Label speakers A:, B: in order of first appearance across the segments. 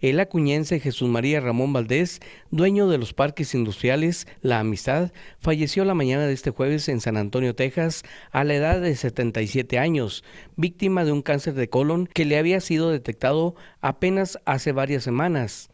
A: el acuñense Jesús María Ramón Valdés, dueño de los parques industriales La Amistad, falleció la mañana de este jueves en San Antonio, Texas, a la edad de 77 años, víctima de un cáncer de colon que le había sido detectado apenas hace varias semanas.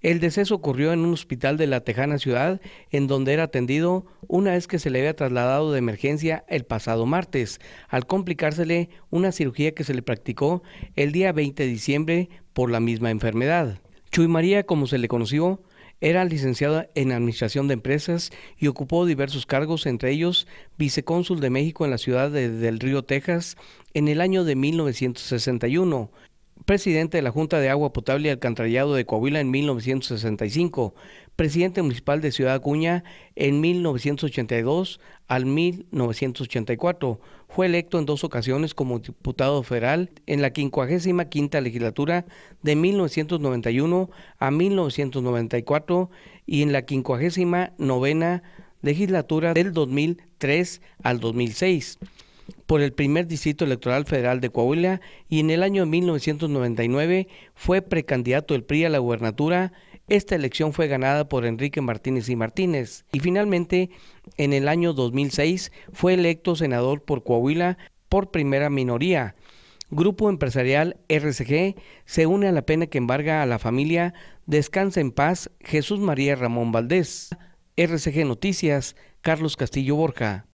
A: El deceso ocurrió en un hospital de la tejana ciudad, en donde era atendido una vez que se le había trasladado de emergencia el pasado martes, al complicársele una cirugía que se le practicó el día 20 de diciembre por la misma enfermedad. Chuy María, como se le conoció, era licenciada en Administración de Empresas y ocupó diversos cargos, entre ellos vicecónsul de México en la ciudad de, del Río Texas en el año de 1961, presidente de la Junta de Agua Potable y Alcantarillado de Coahuila en 1965, presidente municipal de Ciudad Acuña en 1982 al 1984. Fue electo en dos ocasiones como diputado federal en la 55 legislatura de 1991 a 1994 y en la 59 legislatura del 2003 al 2006 por el primer distrito electoral federal de Coahuila y en el año 1999 fue precandidato del PRI a la gubernatura. Esta elección fue ganada por Enrique Martínez y Martínez. Y finalmente, en el año 2006 fue electo senador por Coahuila por primera minoría. Grupo empresarial RCG se une a la pena que embarga a la familia. Descansa en paz Jesús María Ramón Valdés. RCG Noticias, Carlos Castillo Borja.